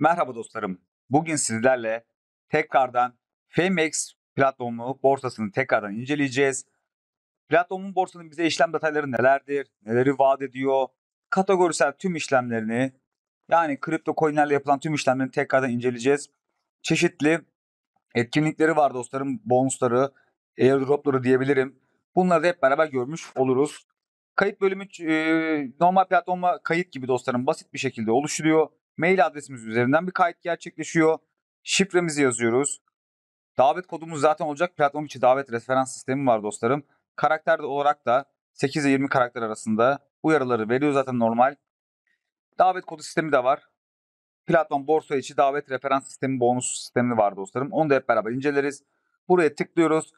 Merhaba dostlarım. Bugün sizlerle tekrardan FMX platformu borsasını tekrardan inceleyeceğiz. Platformun borsanın bize işlem detayları nelerdir, neleri vaat ediyor, kategorisel tüm işlemlerini yani kripto coinlerle yapılan tüm işlemlerini tekrardan inceleyeceğiz. Çeşitli etkinlikleri var dostlarım, bonusları, airdropları diyebilirim. Bunları da hep beraber görmüş oluruz. Kayıt bölümü normal platforma kayıt gibi dostlarım basit bir şekilde oluşturuyor mail adresimiz üzerinden bir kayıt gerçekleşiyor. Şifremizi yazıyoruz. Davet kodumuz zaten olacak. Platform içi davet referans sistemi var dostlarım. Karakter olarak da 8 ile 20 karakter arasında uyarıları veriyor zaten normal. Davet kodu sistemi de var. Platform borsa içi davet referans sistemi bonus sistemi var dostlarım. Onu da hep beraber inceleriz. Buraya tıklıyoruz.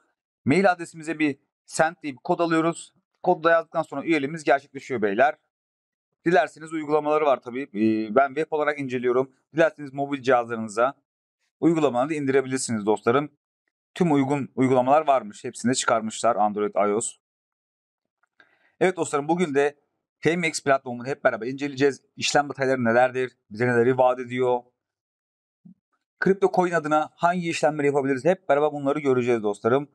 Mail adresimize bir send diye bir kod alıyoruz. Kodu da yazdıktan sonra üyeliğimiz gerçekleşiyor beyler. Dilerseniz uygulamaları var tabii. Ee, ben web olarak inceliyorum. Dilerseniz mobil cihazlarınıza uygulamaları indirebilirsiniz dostlarım. Tüm uygun uygulamalar varmış. Hepsini de çıkarmışlar Android, iOS. Evet dostlarım bugün de TMX platformunu hep beraber inceleyeceğiz. İşlem detayları nelerdir? Bize neleri vaat ediyor? Kripto coin adına hangi işlemleri yapabiliriz? Hep beraber bunları göreceğiz dostlarım.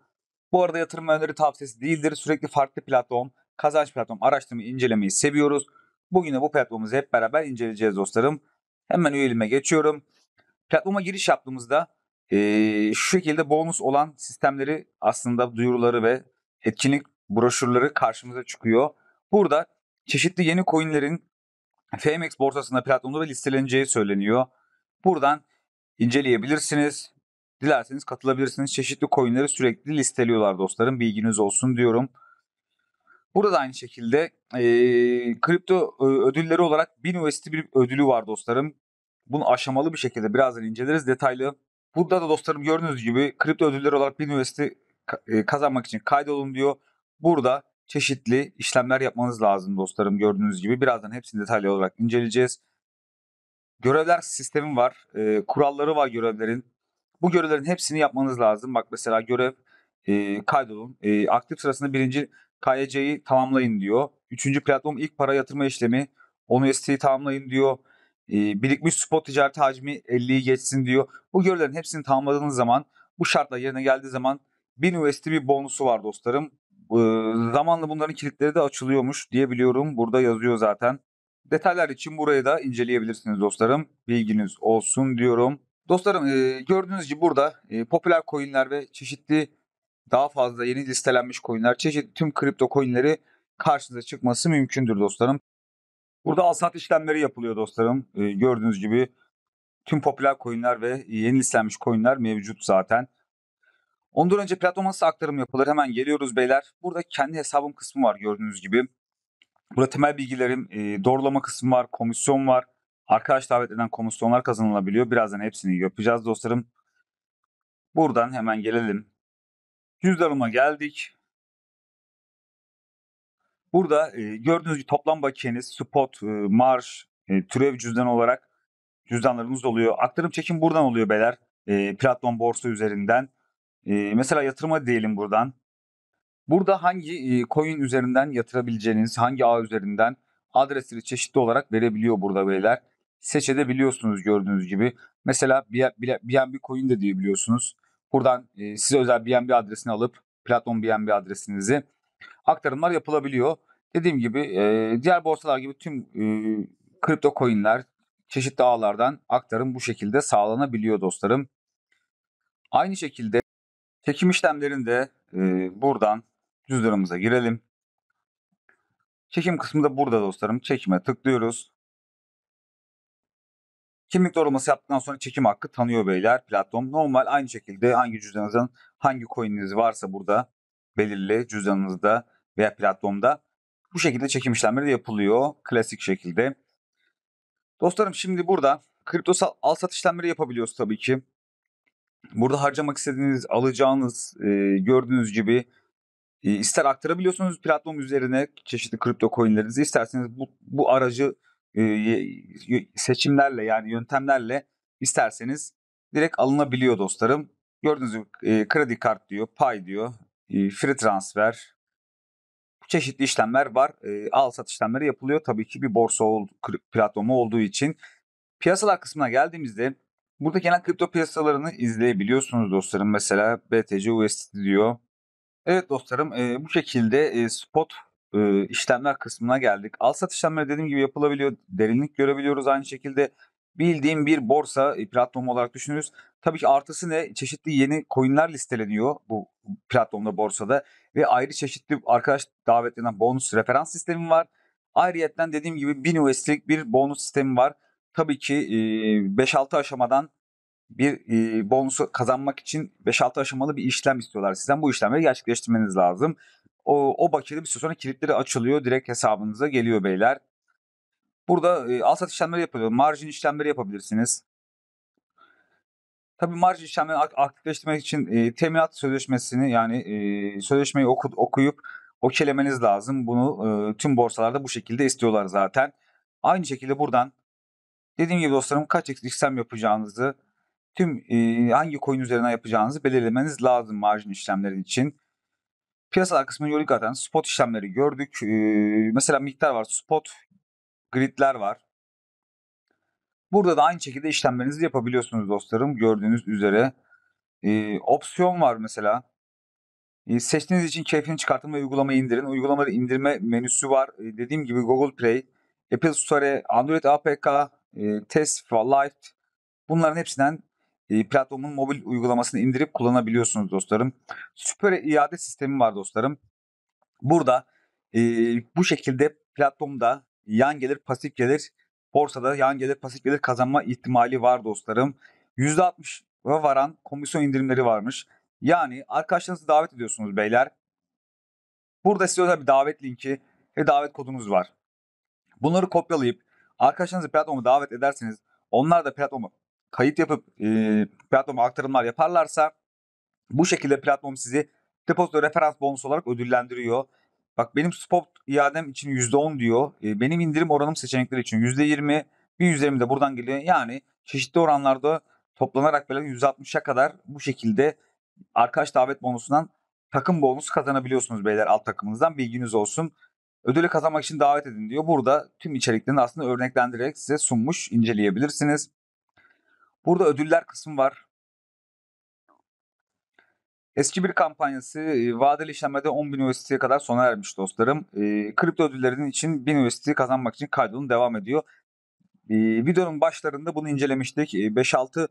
Bu arada yatırım öneri tavsiyesi değildir. Sürekli farklı platform, kazanç platform araştırmayı incelemeyi seviyoruz. Bugün de bu platformumuzu hep beraber inceleyeceğiz dostlarım. Hemen üyelime geçiyorum. Platforma giriş yaptığımızda e, şu şekilde bonus olan sistemleri aslında duyuruları ve etkinlik broşürleri karşımıza çıkıyor. Burada çeşitli yeni coinlerin FMX borsasında platformda listeleneceği söyleniyor. Buradan inceleyebilirsiniz. Dilerseniz katılabilirsiniz. Çeşitli coinleri sürekli listeliyorlar dostlarım. Bilginiz olsun diyorum. Burada da aynı şekilde e, kripto ödülleri olarak 1000 USD bir ödülü var dostlarım. Bunu aşamalı bir şekilde birazdan inceleriz detaylı. Burada da dostlarım gördüğünüz gibi kripto ödülleri olarak 1000 USD kazanmak için kaydolun diyor. Burada çeşitli işlemler yapmanız lazım dostlarım gördüğünüz gibi. Birazdan hepsini detaylı olarak inceleyeceğiz. Görevler sistemi var. E, kuralları var görevlerin. Bu görevlerin hepsini yapmanız lazım. Bak mesela görev e, kaydolun. E, aktif sırasında birinci KYC'yi e tamamlayın diyor. Üçüncü platform ilk para yatırma işlemi. ONUST'yi tamamlayın diyor. Ee, birikmiş spot ticaret hacmi 50'yi geçsin diyor. Bu görevlerin hepsini tamamladığınız zaman bu şartla yerine geldiği zaman 1000 USD bir bonusu var dostlarım. Ee, zamanla bunların kilitleri de açılıyormuş diye biliyorum. Burada yazıyor zaten. Detaylar için burayı da inceleyebilirsiniz dostlarım. Bilginiz olsun diyorum. Dostlarım e, gördüğünüz gibi burada e, popüler coinler ve çeşitli daha fazla yeni listelenmiş coinler, çeşitli tüm kripto coinleri karşınıza çıkması mümkündür dostlarım. Burada al sat işlemleri yapılıyor dostlarım. Ee, gördüğünüz gibi tüm popüler coinler ve yeni listelenmiş coinler mevcut zaten. Ondan önce platforma nasıl aktarım yapılır hemen geliyoruz beyler. Burada kendi hesabım kısmı var gördüğünüz gibi. Burada temel bilgilerim, e, doğrulama kısmı var, komisyon var. Arkadaş davet davetlerinden komisyonlar kazanılabiliyor. Birazdan hepsini yapacağız dostlarım. Buradan hemen gelelim Cüzdanıma geldik. Burada e, gördüğünüz gibi toplam bakiyeniz spot, e, marj, e, türev cüzdan olarak cüzdanlarınız oluyor. Aktarım çekim buradan oluyor beyler. E, platform borsa üzerinden. E, mesela yatırıma diyelim buradan. Burada hangi e, coin üzerinden yatırabileceğiniz, hangi ağ üzerinden adresleri çeşitli olarak verebiliyor burada beyler. Seçebiliyorsunuz gördüğünüz gibi. Mesela bir bir coin de diyebiliyorsunuz. Buradan e, size özel BNB adresini alıp Platon BNB adresinizi aktarımlar yapılabiliyor. Dediğim gibi e, diğer borsalar gibi tüm e, kripto coinler çeşitli ağlardan aktarım bu şekilde sağlanabiliyor dostlarım. Aynı şekilde çekim işlemlerini de e, buradan cüzdanımıza girelim. Çekim kısmı da burada dostlarım. Çekime tıklıyoruz. Kimlik doğrulaması yaptıktan sonra çekim hakkı tanıyor beyler platform. Normal aynı şekilde hangi cüzdanınızın hangi coininiz varsa burada belirli cüzdanınızda veya platformda bu şekilde çekim işlemleri de yapılıyor klasik şekilde. Dostlarım şimdi burada kriptosal al sat işlemleri yapabiliyoruz tabii ki. Burada harcamak istediğiniz, alacağınız, e, gördüğünüz gibi e, ister aktarabiliyorsunuz platform üzerine çeşitli kripto coinlerinizi isterseniz bu, bu aracı seçimlerle yani yöntemlerle isterseniz direkt alınabiliyor dostlarım. Gördüğünüz gibi kredi kart diyor, pay diyor, free transfer, çeşitli işlemler var. Al sat işlemleri yapılıyor. Tabii ki bir borsa platformu olduğu için. Piyasalar kısmına geldiğimizde burada genel kripto piyasalarını izleyebiliyorsunuz dostlarım. Mesela BTC USD diyor. Evet dostlarım bu şekilde spot e, işlemler kısmına geldik. Al sat işlemleri dediğim gibi yapılabiliyor. Derinlik görebiliyoruz aynı şekilde. Bildiğim bir borsa e, platformu olarak düşünürüz. Tabii ki artısı ne? Çeşitli yeni coinler listeleniyor bu platformda borsada ve ayrı çeşitli arkadaş davetlerinden bonus referans sistemi var. Ayrıyetten dediğim gibi 1000 US'lik bir bonus sistemi var. Tabii ki e, 5-6 aşamadan bir e, bonusu kazanmak için 5-6 aşamalı bir işlem istiyorlar sizden. Bu işlemleri gerçekleştirmeniz lazım. O, o bakiyede bir süre sonra kilitleri açılıyor. Direkt hesabınıza geliyor beyler. Burada e, al sat işlemleri yapılıyor. Marjin işlemleri yapabilirsiniz. Tabii margin işlemleri aktifleştirmek için e, teminat sözleşmesini yani e, sözleşmeyi oku, okuyup okelemeniz lazım. Bunu e, tüm borsalarda bu şekilde istiyorlar zaten. Aynı şekilde buradan dediğim gibi dostlarım kaç işlem yapacağınızı tüm e, hangi coin üzerine yapacağınızı belirlemeniz lazım margin işlemleri için piyasalar kısmını yolu zaten spot işlemleri gördük. Ee, mesela miktar var spot gridler var. Burada da aynı şekilde işlemlerinizi yapabiliyorsunuz dostlarım gördüğünüz üzere. Ee, opsiyon var mesela. Ee, seçtiğiniz için keyfini çıkartın ve uygulamayı indirin. Uygulamayı indirme menüsü var. Ee, dediğim gibi Google Play, Apple Store, Android APK, e, TESFA, Lite bunların hepsinden e, ee, platformun mobil uygulamasını indirip kullanabiliyorsunuz dostlarım. Süper iade sistemi var dostlarım. Burada e, bu şekilde platformda yan gelir pasif gelir borsada yan gelir pasif gelir kazanma ihtimali var dostlarım. %60'a varan komisyon indirimleri varmış. Yani arkadaşlarınızı davet ediyorsunuz beyler. Burada size özel bir davet linki ve davet kodunuz var. Bunları kopyalayıp arkadaşlarınızı platforma davet ederseniz onlar da platforma kayıt yapıp e, platforma aktarımlar yaparlarsa bu şekilde platform sizi depozito referans bonus olarak ödüllendiriyor. Bak benim spot iadem için %10 diyor. E, benim indirim oranım seçenekleri için %20. Bir %20 de buradan geliyor. Yani çeşitli oranlarda toplanarak böyle %60'a kadar bu şekilde arkadaş davet bonusundan takım bonusu kazanabiliyorsunuz beyler alt takımınızdan bilginiz olsun. Ödülü kazanmak için davet edin diyor. Burada tüm içeriklerini aslında örneklendirerek size sunmuş inceleyebilirsiniz. Burada ödüller kısmı var. Eski bir kampanyası vadeli işlemlerde 10.000 üniversiteye kadar sona ermiş dostlarım. E, kripto ödüllerinin için 1000 üniversite kazanmak için kaydolun devam ediyor. E, videonun başlarında bunu incelemiştik. E, 5-6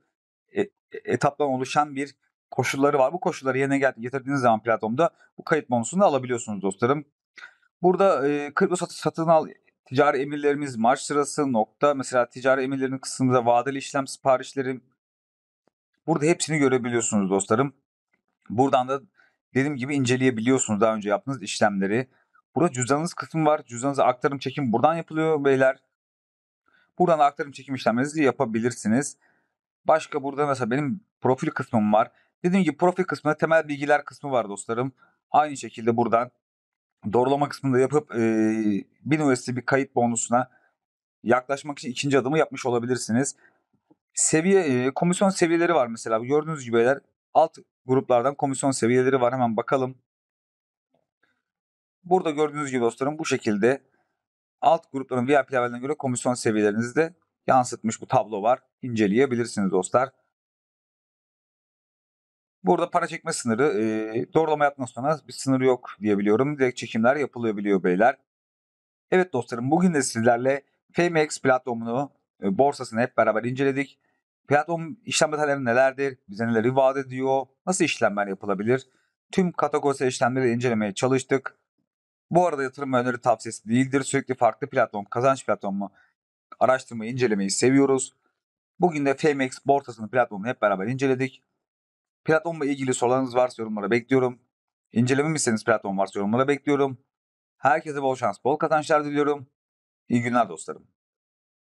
e, etaptan oluşan bir koşulları var. Bu koşulları yerine getirdiğiniz zaman platformda bu kayıt bonusunu da alabiliyorsunuz dostlarım. Burada e, kripto satı, satın al ticari emirlerimiz, marş sırası, nokta. Mesela ticari emirlerin kısmında vadeli işlem siparişleri. Burada hepsini görebiliyorsunuz dostlarım. Buradan da dediğim gibi inceleyebiliyorsunuz daha önce yaptığınız işlemleri. Burada cüzdanınız kısmı var. cüzdanınızı aktarım çekim buradan yapılıyor beyler. Buradan aktarım çekim işlemlerinizi yapabilirsiniz. Başka burada mesela benim profil kısmım var. Dediğim gibi profil kısmında temel bilgiler kısmı var dostlarım. Aynı şekilde buradan doğrulama kısmında yapıp e, 1000 USD bir kayıt bonusuna yaklaşmak için ikinci adımı yapmış olabilirsiniz. Seviye e, komisyon seviyeleri var mesela. Gördüğünüz gibi beyler alt gruplardan komisyon seviyeleri var. Hemen bakalım. Burada gördüğünüz gibi dostlarım bu şekilde alt grupların VIP level'ine göre komisyon seviyelerinizde de yansıtmış bu tablo var. İnceleyebilirsiniz dostlar. Burada para çekme sınırı e, doğrulama yaptıktan sonra bir sınır yok diyebiliyorum. Direkt çekimler yapılabiliyor beyler. Evet dostlarım bugün de sizlerle FMX platformunu e, borsasını hep beraber inceledik. Platform işlem detayları nelerdir? Bize neleri vaat ediyor? Nasıl işlemler yapılabilir? Tüm kategorisi işlemleri incelemeye çalıştık. Bu arada yatırım ve öneri tavsiyesi değildir. Sürekli farklı platform, kazanç platformu araştırmayı, incelemeyi seviyoruz. Bugün de FMX borsasının platformunu hep beraber inceledik. Platon'la ilgili sorularınız varsa yorumlara bekliyorum. İncelemem istediğiniz platform varsa yorumlara bekliyorum. Herkese bol şans, bol kazançlar diliyorum. İyi günler dostlarım.